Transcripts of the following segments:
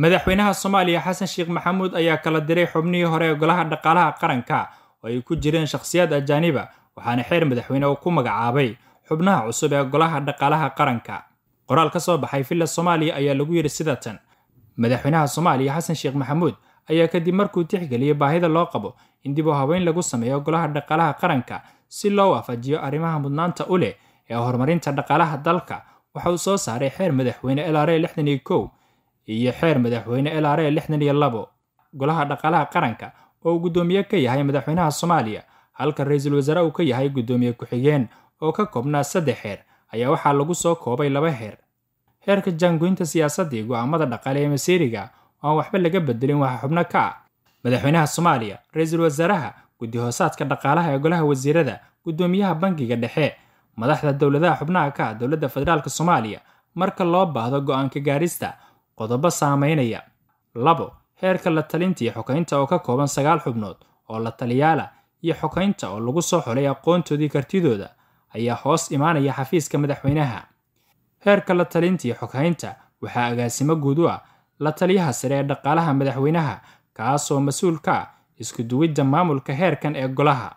madaxweynaha soomaaliya xasan sheekh maxamuud ayaa kala diray xubnihii hore ee golaha dhaqaalaha qaranka oo ay ku jireen shakhsiyaad ajaaniba waxaana xeer madaxweyne uu ku magacaabay xubnaha cusub ee golaha dhaqaalaha qaranka qoraal ka soo baxay villa soomaaliya ayaa lagu yidhi sidatan madaxweynaha soomaaliya xasan sheekh maxamuud ayaa kadib markuu tixgeliyey baahida loo qabo in dib u habeyn lagu sameeyo golaha dhaqaalaha qaranka si loo waafajiyo arrimaha mudnaanta u leh ee horumarinta dhaqaalaha dalka waxa uu soo saaray xeer madaxweyne lra lixdan iyo kow iyo xeer madaxweyne elare lixdan iyo labo golaha dhaqaalaha qaranka oo guddoomiye ka yahay madaxweynaha soomaaliya halka ra-iisul wasaare uu ka yahay guddoomiye ku-xigeen oo ka koobnaa saddex xeer ayaa waxaa lagu soo koobay laba xeer xeerka jaangoynta siyaasadda iyo go'aamada dhaqaale ee masiiriga oo aan waxba laga bedelin waxa xubno ka ah madaxweynaha soomaaliya ra-iisul wasaaraha guddi hoosaadka dhaqaalaha ee golaha wasiirada guddoomiyaha bangiga dhexe madaxda dowladaha xubnaha ka ah dowladda federaalk soomaaliya marka loo baahdo go'aanka gaarista qodobo saameynaya labo heerka la talinta iyo xokaynta oo ka kooban sagaal xubnood oo la taliyaala iyo xokaynta oo lagu soo xulay aqoontoodii kartidooda ayaa hoos imaanaya xafiiska madaxweynaha heerka la talinta iyo xokaynta waxaa agaasimo guud u ah la taliyaha sare ee dhaqaalaha madaxweynaha kaasoo mas-uul ka ah isku duwidda maamulka heerkan ee golaha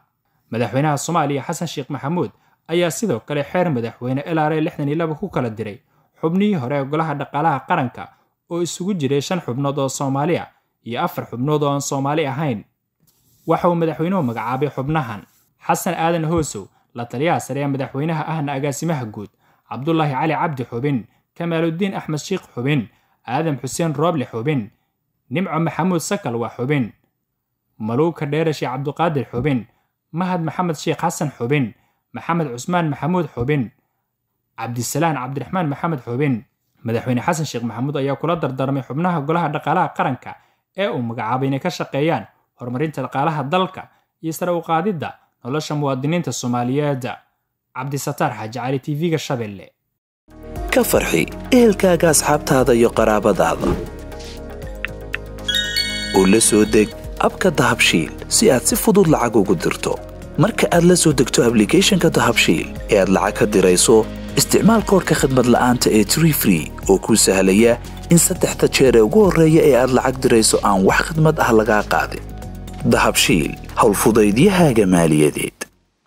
madaxweynaha soomaaliya xasan sheekh maxamuud ayaa sidoo kale xeer madaxweyne lixdan iyo laba ku kala diray xubnihii hore ee golaha dhaqaalaha qaranka oo isugu jiray shan xubnood oo soomaali ah iyo afar xubnood oo aan soomaali ahayn waxa uu madaxweynuhu magacaabay xubnahan xasan aadan hoosow la taliyaha sare ee madaxweynaha ahna agaasimaha guud cabdulaahi cali cabdi xubin kamaaluddiin axmed shiikh xubin aadam xuseen rooble xubin nimco maxamuud sakal waa xubin maluuka dheerashe cabduqaadir xubin mahad maxamed sheikh xasan xubin maxamed cusmaan maxamuud xubin cabdisalaan cabdiraxmaan maxamed xubin madaxweyne xasan sheekh maxamuud ayaa kula dardarmay xubnaha golaha dhaqaalaha qaranka ee uu magacaabay inay ka shaqeeyaan horumarinta dhaqaalaha dalka iyo sare u qaadidda nolosha muwaadiniinta soomaaliyeed cabdisataar xaaji cali tv-ga shabelle ka farxi ehelkaaga asxaabtaada iyo qaraabadaada u la soo deg abka dahabshiil si aad si fudud lacag ugu dirto marka aad la soo degto ablikeeshinka dahabshiil ee aad lacag ka dirayso isticmaal koorka khadmad la'aanta ee tree free oo kuu sahlaya in saddexda jeer ee ugu horreeya ee aad lacag dirayso aan wax khidmad ah lagaa qaadin dahabshiil howlfudaydiyahaaga maaliyadeed